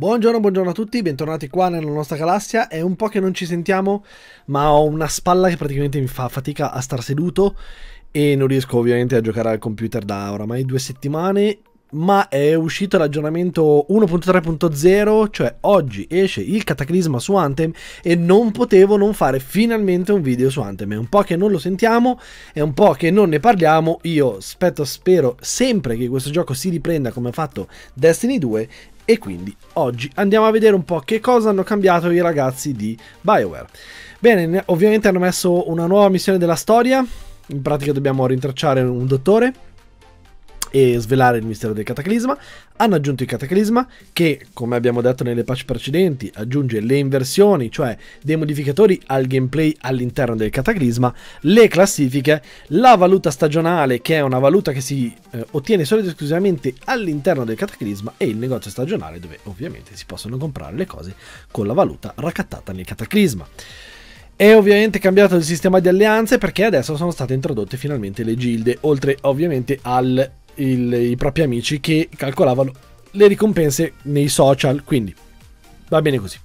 Buongiorno, buongiorno a tutti, bentornati qua nella nostra galassia. È un po' che non ci sentiamo, ma ho una spalla che praticamente mi fa fatica a star seduto e non riesco ovviamente a giocare al computer da oramai due settimane. Ma è uscito l'aggiornamento 1.3.0, cioè oggi esce il cataclisma su Anthem e non potevo non fare finalmente un video su Anthem. È un po' che non lo sentiamo, è un po' che non ne parliamo. Io aspetto, spero sempre che questo gioco si riprenda come ha fatto Destiny 2 e quindi oggi andiamo a vedere un po' che cosa hanno cambiato i ragazzi di BioWare. Bene, ovviamente hanno messo una nuova missione della storia, in pratica dobbiamo rintracciare un dottore e svelare il mistero del cataclisma. Hanno aggiunto il cataclisma che, come abbiamo detto nelle patch precedenti, aggiunge le inversioni, cioè dei modificatori al gameplay all'interno del cataclisma, le classifiche, la valuta stagionale che è una valuta che si eh, ottiene solo ed esclusivamente all'interno del cataclisma e il negozio stagionale dove ovviamente si possono comprare le cose con la valuta raccattata nel cataclisma. È ovviamente cambiato il sistema di alleanze perché adesso sono state introdotte finalmente le gilde, oltre ovviamente al il, i propri amici che calcolavano le ricompense nei social, quindi va bene così.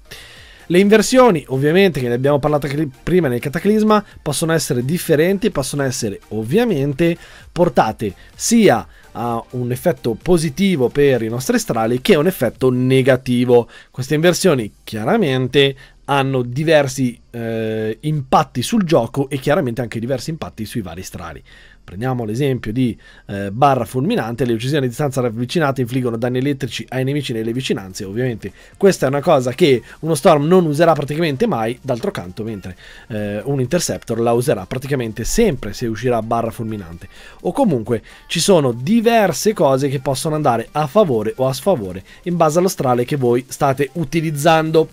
Le inversioni, ovviamente, che ne abbiamo parlato prima nel cataclisma, possono essere differenti, possono essere ovviamente portate sia a un effetto positivo per i nostri strali che a un effetto negativo. Queste inversioni chiaramente hanno diversi eh, impatti sul gioco e chiaramente anche diversi impatti sui vari strali. Prendiamo l'esempio di eh, Barra Fulminante, le uccisioni a distanza ravvicinata infliggono danni elettrici ai nemici nelle vicinanze, ovviamente questa è una cosa che uno Storm non userà praticamente mai, d'altro canto mentre eh, un Interceptor la userà praticamente sempre se uscirà Barra Fulminante. O comunque ci sono diverse cose che possono andare a favore o a sfavore in base allo strale che voi state utilizzando.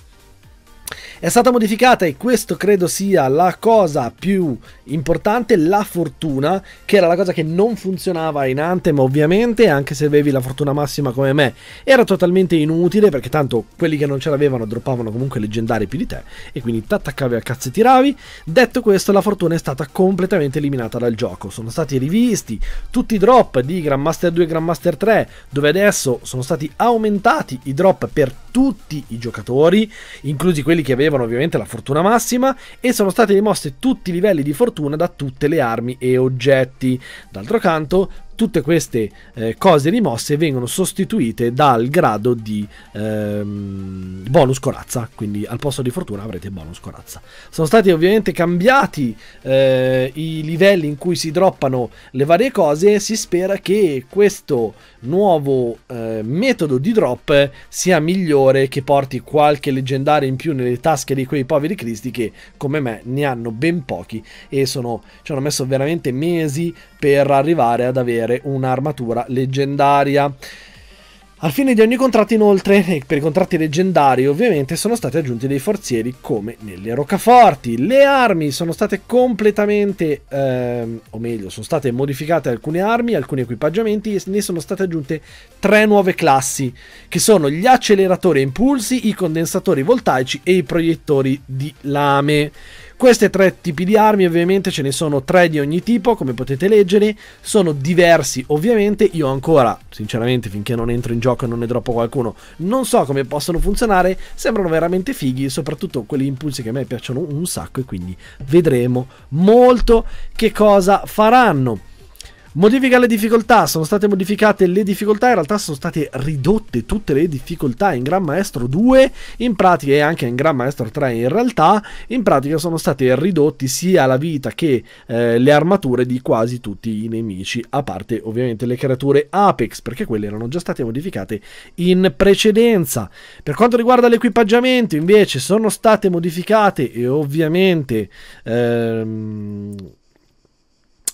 È stata modificata e questo credo sia la cosa più importante, la fortuna, che era la cosa che non funzionava in Anthem ovviamente, anche se avevi la fortuna massima come me, era totalmente inutile perché tanto quelli che non ce l'avevano droppavano comunque leggendari più di te e quindi t'attaccavi a cazzo e tiravi. Detto questo la fortuna è stata completamente eliminata dal gioco, sono stati rivisti tutti i drop di Grandmaster 2 e Grandmaster 3 dove adesso sono stati aumentati i drop per tutti i giocatori, inclusi quelli quelli che avevano ovviamente la fortuna massima e sono stati dimossi tutti i livelli di fortuna da tutte le armi e oggetti. D'altro canto, tutte queste eh, cose rimosse vengono sostituite dal grado di ehm, bonus corazza, quindi al posto di fortuna avrete bonus corazza. Sono stati ovviamente cambiati eh, i livelli in cui si droppano le varie cose, si spera che questo nuovo eh, metodo di drop sia migliore, che porti qualche leggendario in più nelle tasche di quei poveri cristi che come me ne hanno ben pochi e sono, ci hanno messo veramente mesi per arrivare ad avere avere un'armatura leggendaria. Al fine di ogni contratto, inoltre, per i contratti leggendari, ovviamente, sono stati aggiunti dei forzieri come nelle roccaforti. Le armi sono state completamente, ehm, o meglio, sono state modificate alcune armi, alcuni equipaggiamenti e ne sono state aggiunte tre nuove classi, che sono gli acceleratori a impulsi, i condensatori voltaici e i proiettori di lame. Questi tre tipi di armi ovviamente ce ne sono tre di ogni tipo, come potete leggere, sono diversi ovviamente, io ancora, sinceramente finché non entro in gioco e non ne droppo qualcuno, non so come possono funzionare, sembrano veramente fighi, soprattutto quelli impulsi che a me piacciono un sacco e quindi vedremo molto che cosa faranno. Modifica le difficoltà, sono state modificate le difficoltà, in realtà sono state ridotte tutte le difficoltà in Gran Maestro 2, in pratica e anche in Gran Maestro 3 in realtà, in pratica sono state ridotti sia la vita che eh, le armature di quasi tutti i nemici, a parte ovviamente le creature Apex, perché quelle erano già state modificate in precedenza. Per quanto riguarda l'equipaggiamento invece sono state modificate e ovviamente ehm,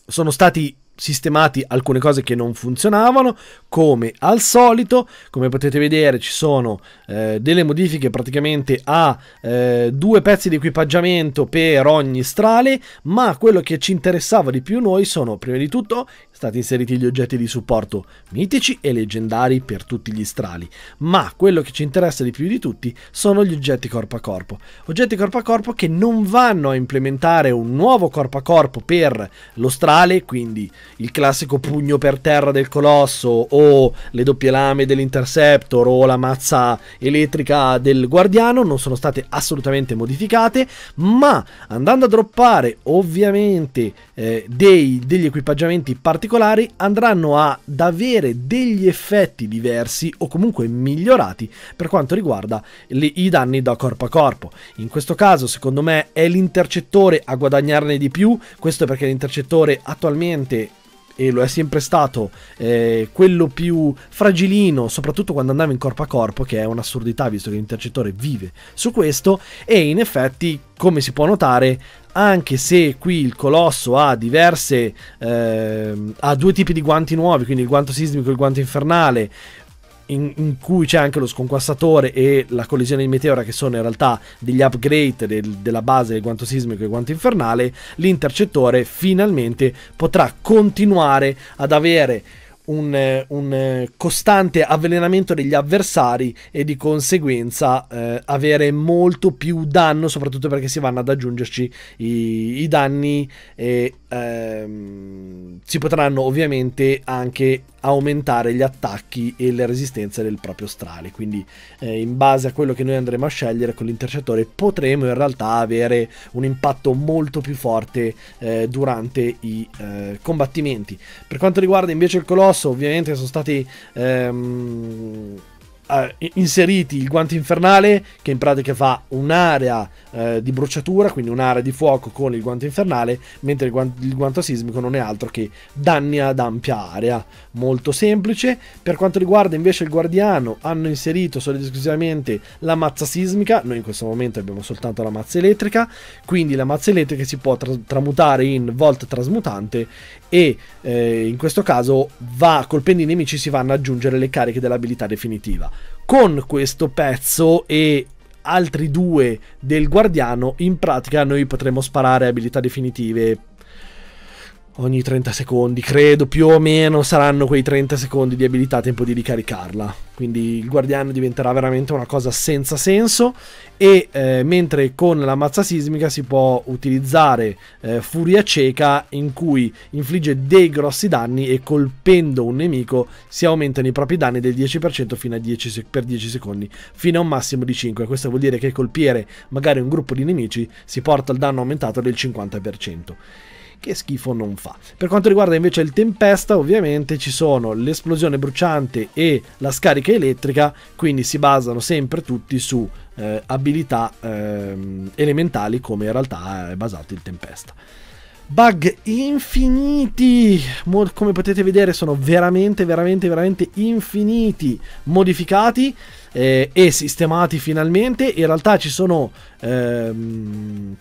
sono stati sistemati alcune cose che non funzionavano come al solito come potete vedere ci sono eh, delle modifiche praticamente a eh, due pezzi di equipaggiamento per ogni strale ma quello che ci interessava di più noi sono prima di tutto stati inseriti gli oggetti di supporto mitici e leggendari per tutti gli strali, ma quello che ci interessa di più di tutti sono gli oggetti corpo a corpo. Oggetti corpo a corpo che non vanno a implementare un nuovo corpo a corpo per lo strale, quindi il classico pugno per terra del colosso o le doppie lame dell'interceptor o la mazza elettrica del guardiano, non sono state assolutamente modificate, ma andando a droppare ovviamente eh, dei, degli equipaggiamenti particolari particolari andranno ad avere degli effetti diversi o comunque migliorati per quanto riguarda li, i danni da corpo a corpo. In questo caso secondo me è l'intercettore a guadagnarne di più, questo perché l'intercettore attualmente e lo è sempre stato, eh, quello più fragilino, soprattutto quando andava in corpo a corpo, che è un'assurdità visto che l'intercettore vive su questo, e in effetti, come si può notare, anche se qui il colosso ha diverse eh, ha due tipi di guanti nuovi quindi il guanto sismico e il guanto infernale in, in, cui c'è anche lo sconquassatore e la collisione di meteora che sono in realtà degli upgrade del, della base del guanto sismico e guanto infernale, l'intercettore finalmente potrà continuare ad avere un, eh, un, eh, costante avvelenamento degli avversari e di conseguenza eh, avere molto più danno, soprattutto perché si vanno ad aggiungerci i, i danni e ehm, si potranno ovviamente anche aumentare gli attacchi e le resistenze del proprio strale. Quindi eh, in base a quello che noi andremo a scegliere con l'intercettore potremo in realtà avere un impatto molto più forte eh, durante i eh, combattimenti. Per quanto riguarda invece il colosso, ovviamente sono stati... Ehm, eh, inseriti il guanto infernale che in pratica fa un'area eh, di bruciatura, quindi un'area di fuoco con il guanto infernale, mentre il guanto, il guanto sismico non è altro che danni ad ampia area, molto semplice. Per quanto riguarda invece il guardiano, hanno inserito solo ed esclusivamente la mazza sismica, noi in questo momento abbiamo soltanto la mazza elettrica, quindi la mazza elettrica si può tra- tramutare in volt trasmutante e eh, in questo caso va colpendo i nemici si vanno ad aggiungere le cariche dell'abilità definitiva. Con questo pezzo e altri due del guardiano, in pratica noi potremo sparare abilità definitive ogni 30 secondi, credo più o meno saranno quei 30 secondi di abilità tempo di ricaricarla. Quindi il guardiano diventerà veramente una cosa senza senso e eh, mentre con la mazza sismica si può utilizzare eh, furia cieca in cui infligge dei grossi danni e colpendo un nemico si aumentano i propri danni del 10% 10 per 10 secondi fino a un massimo di 5. Questo vuol dire che colpire magari un gruppo di nemici si porta il danno aumentato del 50% che schifo non fa. Per quanto riguarda invece il Tempesta, ovviamente ci sono l'esplosione bruciante e la scarica elettrica, quindi si basano sempre tutti su eh, abilità eh, elementali come in realtà è basato il Tempesta. Bug infiniti, Mod come potete vedere sono veramente, veramente, veramente infiniti, modificati eh, e sistemati finalmente. In realtà ci sono... Ehm,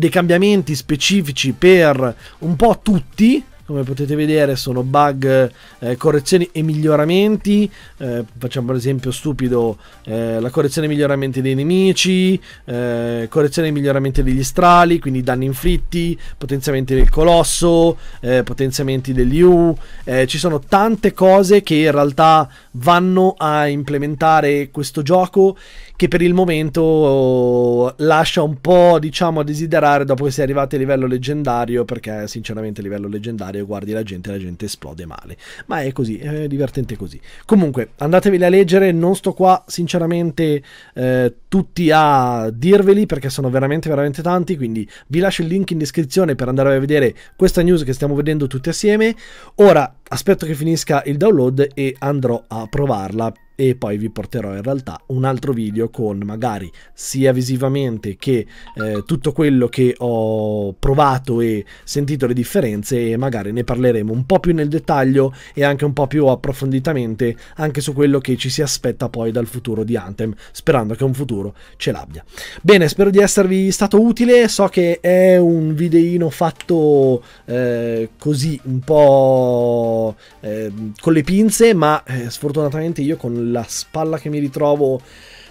dei cambiamenti specifici per un po' tutti, come potete vedere sono bug, eh, correzioni e miglioramenti, eh, facciamo per esempio stupido eh, la correzione e miglioramenti dei nemici, eh, correzione e miglioramenti degli strali, quindi danni inflitti, potenziamenti del colosso, eh, potenziamenti degli U, eh, ci sono tante cose che in realtà vanno a implementare questo gioco che per il momento lascia un po', diciamo, a desiderare dopo che sei arrivati a livello leggendario, perché sinceramente a livello leggendario guardi la gente e la gente esplode male. Ma è così, è divertente così. Comunque, andatevi a leggere, non sto qua sinceramente eh, tutti a dirveli perché sono veramente veramente tanti, quindi vi lascio il link in descrizione per andare a vedere questa news che stiamo vedendo tutti assieme. Ora aspetto che finisca il download e andrò a provarla e poi vi porterò in realtà un altro video con magari sia visivamente che eh, tutto quello che ho provato e sentito le differenze e magari ne parleremo un po' più nel dettaglio e anche un po' più approfonditamente anche su quello che ci si aspetta poi dal futuro di Anthem sperando che un futuro ce l'abbia bene spero di esservi stato utile so che è un videino fatto eh, così un po' eh, con le pinze, ma eh, sfortunatamente io con la spalla che mi ritrovo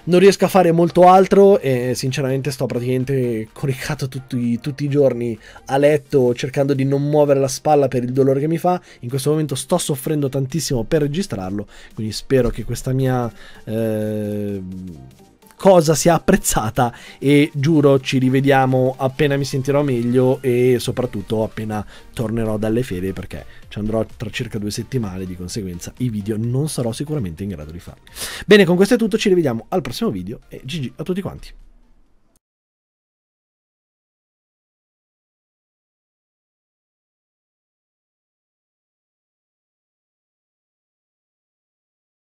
non riesco a fare molto altro e sinceramente sto praticamente coricato tutti, tutti, i giorni a letto cercando di non muovere la spalla per il dolore che mi fa. In questo momento sto soffrendo tantissimo per registrarlo, quindi spero che questa mia... Eh cosa sia apprezzata e giuro ci rivediamo appena mi sentirò meglio e soprattutto appena tornerò dalle ferie perché ci andrò tra circa due settimane di conseguenza i video non sarò sicuramente in grado di farli. Bene con questo è tutto ci rivediamo al prossimo video e GG a tutti quanti.